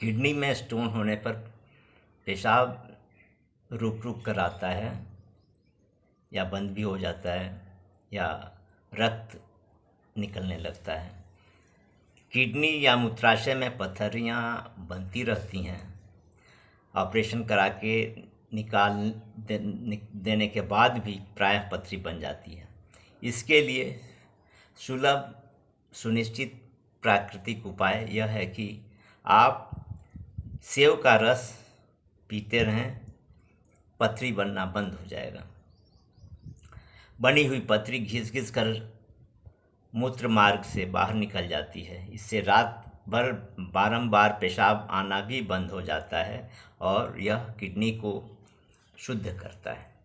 kidney में stone होने पर पेशाब रुक रुक कर आता है या बंद भी हो जाता है या रक्त निकलने लगता है किडनी या मूत्राशय में पत्थरियाँ बनती रहती हैं ऑपरेशन करा के निकाल देने के बाद भी प्रायः पथरी बन जाती है इसके लिए सुलभ सुनिश्चित प्राकृतिक उपाय यह है कि आप सेव का रस पीते रहें पथरी बनना बंद हो जाएगा बनी हुई पथरी घिस घिस कर मूत्र मार्ग से बाहर निकल जाती है इससे रात भर बारंबार पेशाब आना भी बंद हो जाता है और यह किडनी को शुद्ध करता है